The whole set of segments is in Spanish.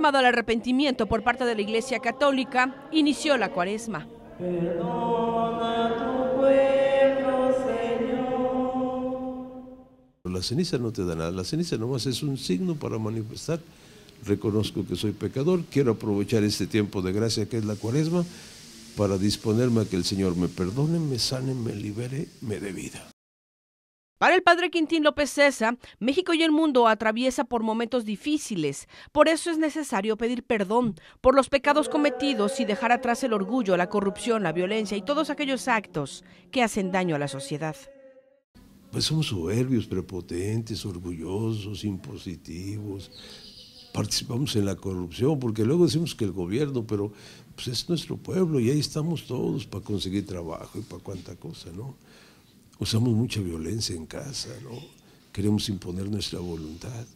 llamado al arrepentimiento por parte de la Iglesia Católica, inició la cuaresma. La ceniza no te da nada, la ceniza nomás es un signo para manifestar. Reconozco que soy pecador, quiero aprovechar este tiempo de gracia que es la cuaresma para disponerme a que el Señor me perdone, me sane, me libere, me dé vida. Para el padre Quintín López César, México y el mundo atraviesa por momentos difíciles. Por eso es necesario pedir perdón por los pecados cometidos y dejar atrás el orgullo, la corrupción, la violencia y todos aquellos actos que hacen daño a la sociedad. Pues somos soberbios, prepotentes, orgullosos, impositivos. Participamos en la corrupción porque luego decimos que el gobierno, pero pues es nuestro pueblo y ahí estamos todos para conseguir trabajo y para cuánta cosa, ¿no? usamos mucha violencia en casa, ¿no? Queremos imponer nuestra voluntad.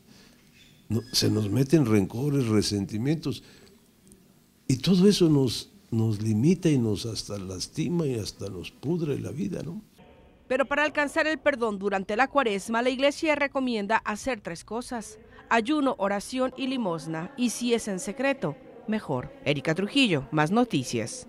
se nos meten rencores, resentimientos. Y todo eso nos, nos limita y nos hasta lastima y hasta nos pudre la vida, ¿no? Pero para alcanzar el perdón durante la cuaresma, la iglesia recomienda hacer tres cosas. Ayuno, oración y limosna. Y si es en secreto, mejor. Erika Trujillo, más noticias.